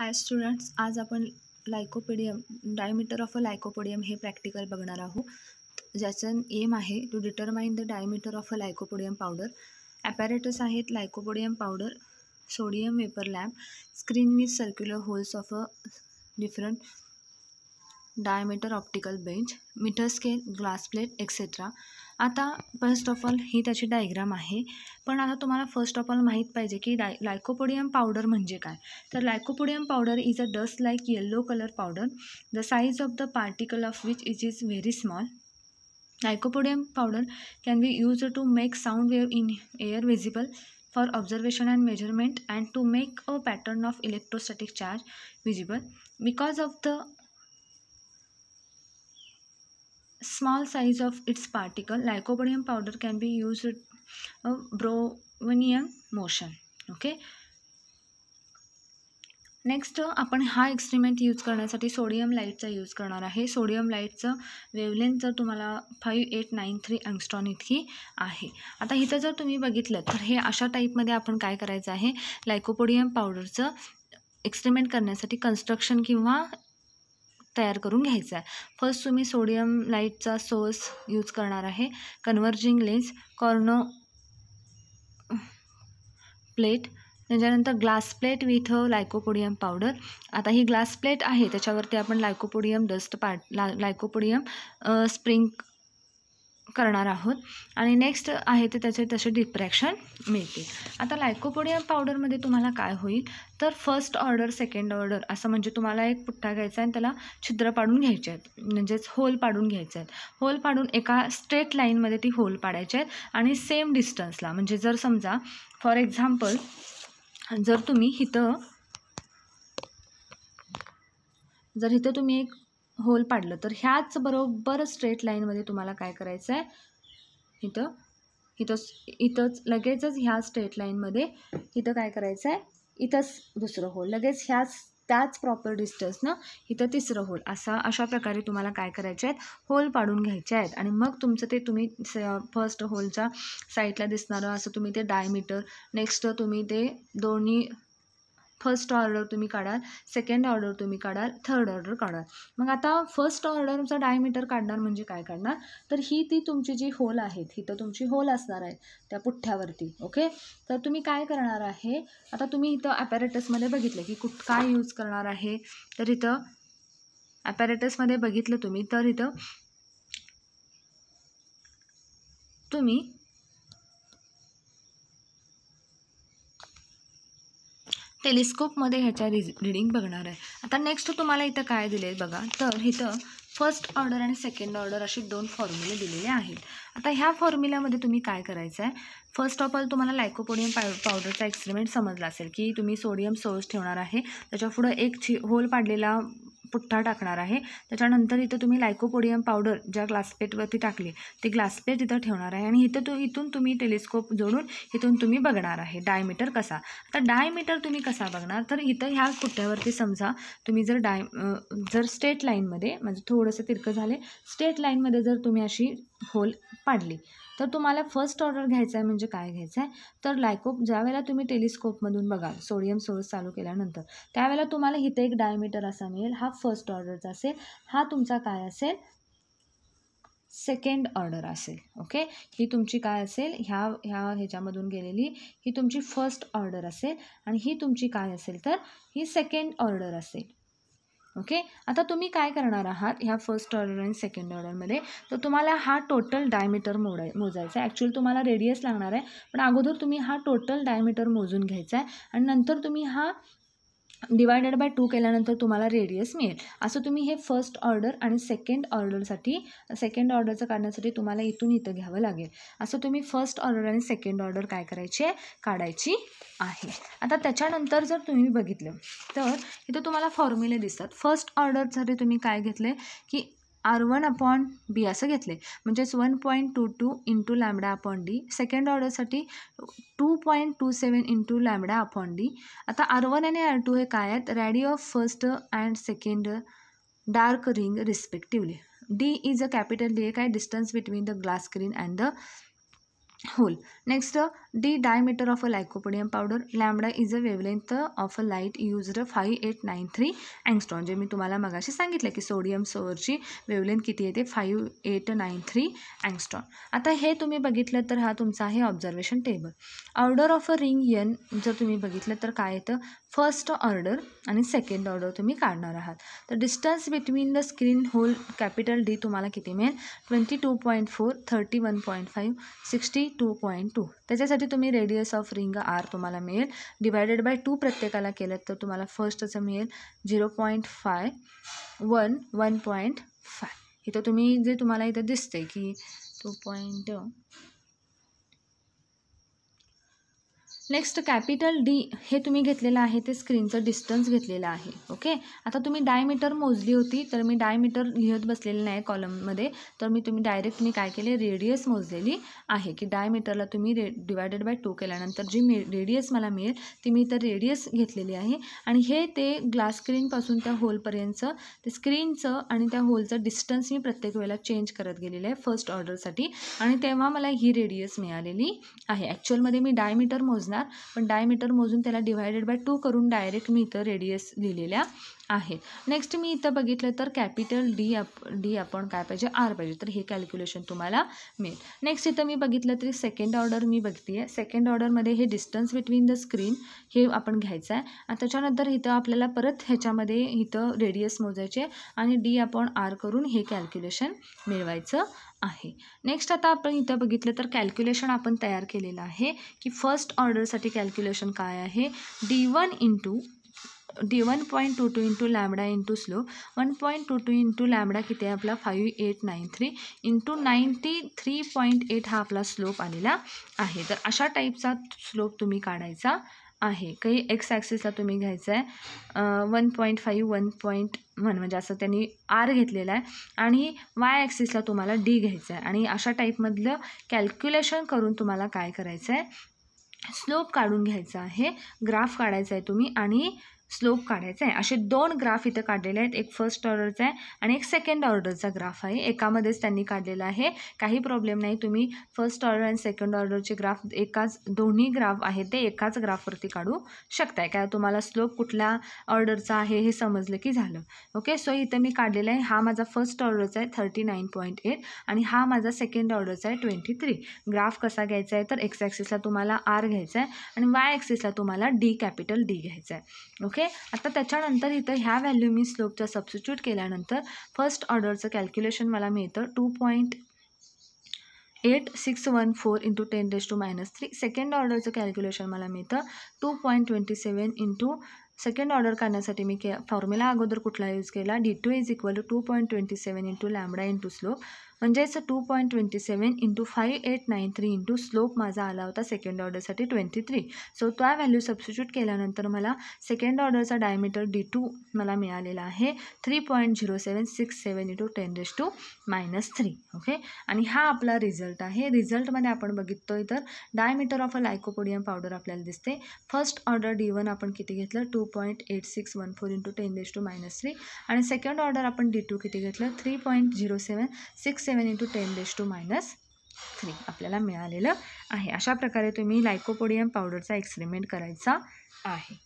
हाय students आज आपण lycopodium diameter of a lycopodium हे प्रॅक्टिकल बघणार आहोत ज्याचं एम आहे to determine the diameter of a lycopodium powder apparatus आहेत lycopodium powder sodium vapour lamp screen with circular holes of a different diameter optical bench metre scale glass plate etcetera आता first of all ही त्याची diagram आहे पण आता तुम्हाला first of all माहीत पाहिजे की डाय लायकोपोडियम पावडर म्हणजे काय तर lycopodium powder is a dust like yellow colour powder the size of the particle of which is is very small lycopodium powder can be use to make sound wave in air visible for observation and measurement and to make a pattern of electrostatic charge visible because of the small size of its particle lycopodium powder can be used a uh, brownian motion okay next uh, आपण हा experiment use करण्यासाठी sodium लाईटचा यूज करणार आहे sodium लाईटचं wavelength जर तुम्हाला five eight nine three angstrom इतकी आहे आता इथं जर तुम्ही बघितलं तर हे अशा टाईपमध्ये आपण काय करायचं आहे लायकोपोडियम पावडरचं एक्सपेरिमेंट करण्यासाठी कन्स्ट्रक्शन किंवा तयार करून घ्यायचा आहे फर्स्ट तुम्ही सोडियम लाईटचा सोर्स यूज करणार आहे कन्वर्जिंग लेन्स कॉर्नो प्लेट त्याच्यानंतर glass plate with lycopodium powder आता ही ग्लास प्लेट आहे त्याच्यावरती आपण लायकोपोडियम डस्ट पाट ला लायकोपोडियम स्प्रिंक करणार आहोत आणि नेक्स्ट आहे ते त्याचे तसे डिप्रॅक्शन मिळतील आता लायकोपोडियम पावडरमध्ये तुम्हाला काय होईल तर फर्स्ट ऑर्डर सेकंड ऑर्डर असं म्हणजे तुम्हाला एक पुठ्ठा घ्यायचा आहे आणि त्याला छिद्र पाडून घ्यायचे आहेत म्हणजेच होल पाडून घ्यायचे आहेत होल पाडून एका स्ट्रेट लाईनमध्ये ती होल पाडायचे आहेत आणि सेम डिस्टन्सला म्हणजे जर समजा फॉर एक्झाम्पल जर तुम्ही इथं जर इथं तुम्ही एक होल पाडलं तर ह्याच बरोबर स्ट्रेट लाईनमध्ये तुम्हाला काय करायचं आहे इथं इथं इथंच लगेचच ह्या स्ट्रेट लाईनमध्ये इथं काय करायचं आहे इथंच दुसरं होल लगेच ह्याच त्याच प्रॉपर डिस्टन्सनं इथं तिसरं होल असा अशा प्रकारे तुम्हाला काय करायचे आहेत होल पाडून घ्यायचे आहेत आणि मग तुमचं ते तुम्ही फर्स्ट होलच्या साईडला दिसणारं असं तुम्ही ते डायमीटर नेक्स्ट तुम्ही ते दोन्ही फर्स्ट ऑर्डर तुम्ही काढाल सेकंड ऑर्डर तुम्ही काढाल थर्ड ऑर्डर काढाल मग आता फर्स्ट ऑर्डरचा डायमीटर काढणार म्हणजे काय काढणार तर ही ती तुमची जी होल आहेत ही तर तुमची होल असणार आहे त्या पुठ्ठ्यावरती ओके तर तुम्ही काय करणार आहे आता तुम्ही इथं ॲपॅरेटसमध्ये बघितलं की कुठ काय यूज करणार आहे तर इथं ॲपॅरेटसमध्ये बघितलं तुम्ही तर इथं तुम्ही टेलिस्कोपमध्ये ह्याच्या रिज रिडिंग बघणार आहे आता नेक्स्ट तुम्हाला इथं काय दिले बघा तर इथं फर्स्ट ऑर्डर आणि सेकंड ऑर्डर असे दोन फॉर्म्युले दिलेले आहेत आता ह्या फॉर्म्युल्यामध्ये तुम्ही काय करायचं आहे फर्स्ट ऑफ ऑल तुम्हाला लायकोपोडियम पाव पावडरचा एक्सपेरिमेंट समजला असेल की तुम्ही सोडियम सोर्स ठेवणार आहे त्याच्यापुढं एक छि होल पाडलेला पुठ्ठा टाकणार आहे त्याच्यानंतर इथं तुम्ही लायकोपोडियम पावडर ज्या ग्लासपेटवरती टाकली ते ग्लासपेट इथं ठेवणार आहे आणि इथं तु इथून तुम्ही टेलिस्कोप जोडून इथून तुम्ही बघणार आहे डायमीटर कसा आता डायमीटर तुम्ही कसा बघणार तर इथं ह्या पुठ्ठ्यावरती समजा तुम्ही जर डाय जर स्टेट लाईनमध्ये म्हणजे थोडंसं तिरकं झाले स्टेट लाईनमध्ये जर तुम्ही अशी होल पाडली तर तुम्हाला फर्स्ट ऑर्डर घ्यायचा आहे म्हणजे काय घ्यायचं आहे तर लायकोप ज्यावेळेला तुम्ही टेलिस्कोपमधून बघाल सोडियम सोर्स चालू केल्यानंतर त्यावेळेला तुम्हाला इथे एक डायमीटर असा मिळेल हा फर्स्ट ऑर्डरचा असेल हा तुमचा काय असेल सेकंड ऑर्डर असेल ओके ही तुमची काय असेल ह्या ह्या ह्याच्यामधून गेलेली ही तुमची फर्स्ट ऑर्डर असेल आणि ही तुमची काय असेल तर ही सेकंड ऑर्डर असेल ओके आता तुम्ही काय करणार आहात ह्या फर्स्ट ऑर्डर आणि सेकंड ऑर्डरमध्ये तर तुम्हाला हा टोटल डायमीटर मोडाय मोजायचा आहे ॲक्च्युली तुम्हाला रेडियस लागणार आहे पण अगोदर तुम्ही हा टोटल डायमीटर मोजून घ्यायचा आहे आणि नंतर तुम्ही हा डिवायडेड बाय टू केल्यानंतर तुम्हाला रेडियस मिळेल असं तुम्ही हे फर्स्ट ऑर्डर आणि सेकंड ऑर्डरसाठी सेकंड ऑर्डरचं काढण्यासाठी तुम्हाला इथून इथं घ्यावं लागेल असं तुम्ही फर्स्ट ऑर्डर आणि सेकंड ऑर्डर काय करायची काढायची आहे आता त्याच्यानंतर जर तुम्ही बघितलं तर इथं तुम्हाला फॉर्म्युले दिसतात फर्स्ट ऑर्डरसाठी तुम्ही काय घेतलं की आर वन अपॉन बी असं घेतले म्हणजेच one point two two into lambda upon D second ऑर्डरसाठी two point two seven into lambda upon D आता आर वन आणि आर टू हे काय आहेत radii of first and second dark ring respectively D is a capital D काय distance between the glass screen and the hole next D diameter of a lycopodium powder lambda is a wavelength of a light used five eight nine three angstrom जे मी तुम्हाला मगाशी सांगितलं की sodium सोअरची wavelength किती येते five eight nine three angstrom आता हे तुम्ही बघितलं तर हा तुमचा आहे observation table order of a ring n जर तुम्ही बघितलं तर काय येतं फर्स्ट ऑर्डर आणि सेकंड ऑर्डर तुम्ही काढणार आहात तर distance between the screen hole capital D तुम्हाला किती मिळेल twenty two point four thirty one point five sixty two point two त्याच्यासाठी तुम्ही रेडियस ऑफ रिंग आर तुम्हाला मिळेल डिवायडेड बाय टू प्रत्येकाला केलं तर तुम्हाला फर्स्टचं मिळेल zero point five one one point five इथं तुम्ही जे तुम्हाला इथं दिसते की two point next capital D हे तुम्ही घेतलेलं आहे ते स्क्रीनचं डिस्टन्स घेतलेलं आहे ओके आता तुम्ही डायमीटर मोजली होती तर मी डायमीटर लिहत बसलेली नाही कॉलममध्ये तर मी तुम्ही डायरेक्ट मी काय केले रेडियस मोजलेली आहे की डायमीटरला तुम्ही रे डिवायडेड बाय टू केल्यानंतर जी मे रेडियस मला मिळेल ती मी तर रेडियस घेतलेली आहे आणि हे ते ग्लास स्क्रीनपासून त्या होलपर्यंतचं ते स्क्रीनचं आणि त्या होलचं डिस्टन्स मी प्रत्येक वेळेला चेंज करत गेलेलं आहे फर्स्ट ऑर्डरसाठी आणि तेव्हा मला ही रेडियस मिळालेली आहे ॲक्च्युअलमध्ये मी डायमीटर मोजणार पण डायमीटर मोजून त्याला डिवायडेड बाय टू करून डायरेक्ट मी इथं रेडियस लिहिलेल्या आहे नेक्स्ट मी इथं बघितलं तर कॅपिटल डी आप डी आपण काय पाहिजे आर पाहिजे तर हे कॅल्क्युलेशन तुम्हाला मिळेल नेक्स्ट इथं मी बघितलं तरी सेकंड ऑर्डर मी बघते आहे सेकंड ऑर्डरमध्ये हे डिस्टन्स बिटवीन द स्क्रीन हे आपण घ्यायचं आहे आणि त्याच्यानंतर इथं आपल्याला परत ह्याच्यामध्ये इथं रेडियस मोजायचे आणि डी आपण आर करून हे कॅल्क्युलेशन मिळवायचं आहे नेक्स्ट आता आपण इथं बघितलं तर कॅल्क्युलेशन आपण तयार केलेलं आहे की फर्स्ट ऑर्डरसाठी कॅल्क्युलेशन काय आहे D one into D one point two two into lambda into slope one point two two into lambda किती आहे आपला five eight nine three into ninety three point eight हा आपला स्लोप आलेला आहे तर अशा टाईपचा स्लोप तुम्ही काढायचा आहे काही एक्स ॲक्सिसला तुम्ही घ्यायचा आहे one point five one point one म्हणजे असं त्यांनी आर घेतलेला आहे आणि वाय ॲक्सिसला तुम्हाला डी घ्यायचं आहे आणि अशा टाईपमधलं कॅल्क्युलेशन करून तुम्हाला काय करायचं आहे स्लोप काढून घ्यायचा आहे ग्राफ काढायचा आहे तुम्ही आणि स्लोप काढायचा आहे असे दोन ग्राफ इथं काढलेले आहेत एक फर्स्ट ऑर्डरचा आहे आणि एक सेकंड ऑर्डरचा ग्राफ आहे एकामध्येच त्यांनी काढलेला आहे काही प्रॉब्लेम नाही तुम्ही फर्स्ट ऑर्डर आणि सेकंड ऑर्डरचे ग्राफ एकाच दोन्ही ग्राफ आहे ते एकाच ग्राफवरती काढू शकताय काय तुम्हाला स्लोप कुठल्या ऑर्डरचा आहे हे समजलं की झालं ओके सो इथं मी काढलेला आहे हा माझा फर्स्ट ऑर्डरचा आहे थर्टी नाईन पॉईंट एट आणि हा माझा सेकंड ऑर्डरचा आहे ट्वेंटी थ्री ग्राफ कसा घ्यायचा आहे तर एक्स ॲक्सिसला तुम्हाला आर घ्यायचा आहे आणि वाय ॲक्सिसला तुम्हाला डी कॅपिटल डी घ्यायचा आहे ओके ओके आता त्याच्यानंतर इथं ह्या व्हॅल्यू मी स्लोपचा सबस्टिट्यूट केल्यानंतर फर्स्ट ऑर्डरचं कॅल्क्युलेशन मला मिळतं two point eight six one four into ten raise to minus three second ऑर्डरचं कॅल्क्युलेशन मला मिळतं two point twenty seven into second order करण्यासाठी मी के फॉर्म्युला अगोदर कुठला यूज केला D two is equal to two point twenty seven into lambda into slope म्हणजेच two point twenty seven into five eight nine three into slope माझा आला होता सेकंड ऑर्डरसाठी ट्वेंटी थ्री सो त्या व्हॅल्यू सबस्टिट्यूट केल्यानंतर मला second ऑर्डरचा diameter D to मला मिळालेला आहे three point zero seven six seven into ten raise to minus three okay आणि हा आपला रिझल्ट आहे रिझल्टमध्ये आपण बघितोय तर diameter of a lycopodium powder आपल्याला दिसते फर्स्ट ऑर्डर डी वन आपण किती घेतलं two point eight six one four into ten raise to minus three आणि सेकंड ऑर्डर आपण डी टू किती घेतलं three point zero seven six seven into ten raise to minus three आपल्याला मिळालेलं आहे अशा प्रकारे तुम्ही लायकोपोडियम पावडरचा एक्सपेरिमेंट करायचा आहे